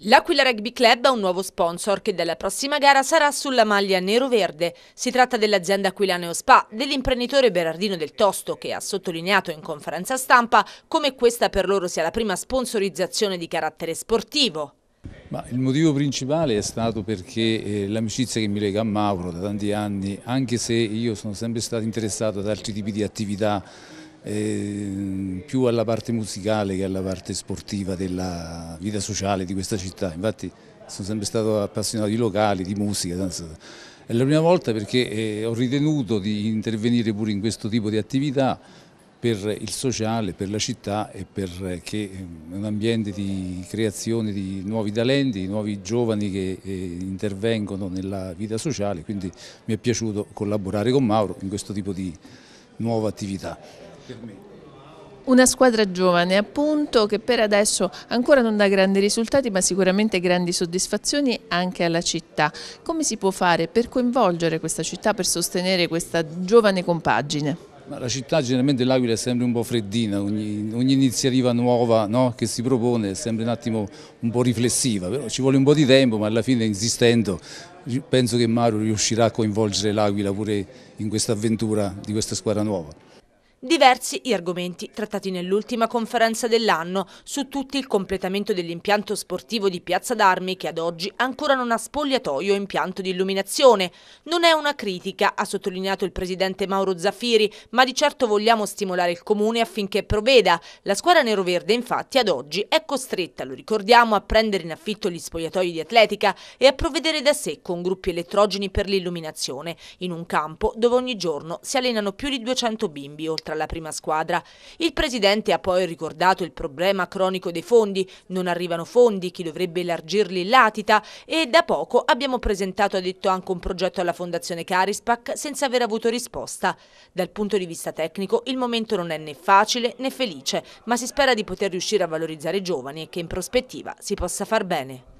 L'Aquila Rugby Club ha un nuovo sponsor che dalla prossima gara sarà sulla maglia nero-verde. Si tratta dell'azienda Aquilaneo Spa dell'imprenditore Berardino del Tosto che ha sottolineato in conferenza stampa come questa per loro sia la prima sponsorizzazione di carattere sportivo. Ma il motivo principale è stato perché eh, l'amicizia che mi lega a Mauro da tanti anni, anche se io sono sempre stato interessato ad altri tipi di attività Ehm, più alla parte musicale che alla parte sportiva della vita sociale di questa città. Infatti sono sempre stato appassionato di locali, di musica. È la prima volta perché eh, ho ritenuto di intervenire pure in questo tipo di attività per il sociale, per la città e perché eh, è ehm, un ambiente di creazione di nuovi talenti, di nuovi giovani che eh, intervengono nella vita sociale, quindi mi è piaciuto collaborare con Mauro in questo tipo di nuova attività per me. Una squadra giovane appunto che per adesso ancora non dà grandi risultati ma sicuramente grandi soddisfazioni anche alla città. Come si può fare per coinvolgere questa città, per sostenere questa giovane compagine? la città generalmente l'Aquila è sempre un po' freddina, ogni, ogni iniziativa nuova no, che si propone è sempre un attimo un po' riflessiva, però ci vuole un po' di tempo ma alla fine insistendo penso che Mario riuscirà a coinvolgere l'Aquila pure in questa avventura di questa squadra nuova. Diversi gli argomenti trattati nell'ultima conferenza dell'anno, su tutti il completamento dell'impianto sportivo di Piazza d'Armi che ad oggi ancora non ha spogliatoio o impianto di illuminazione. Non è una critica, ha sottolineato il presidente Mauro Zaffiri, ma di certo vogliamo stimolare il comune affinché provveda. La squadra neroverde infatti ad oggi è costretta, lo ricordiamo, a prendere in affitto gli spogliatoi di atletica e a provvedere da sé con gruppi elettrogeni per l'illuminazione, in un campo dove ogni giorno si allenano più di 200 bimbi, oltre alla prima squadra. Il presidente ha poi ricordato il problema cronico dei fondi, non arrivano fondi, chi dovrebbe elargirli latita e da poco abbiamo presentato, ha detto, anche un progetto alla Fondazione Carispac senza aver avuto risposta. Dal punto di vista tecnico il momento non è né facile né felice, ma si spera di poter riuscire a valorizzare i giovani e che in prospettiva si possa far bene.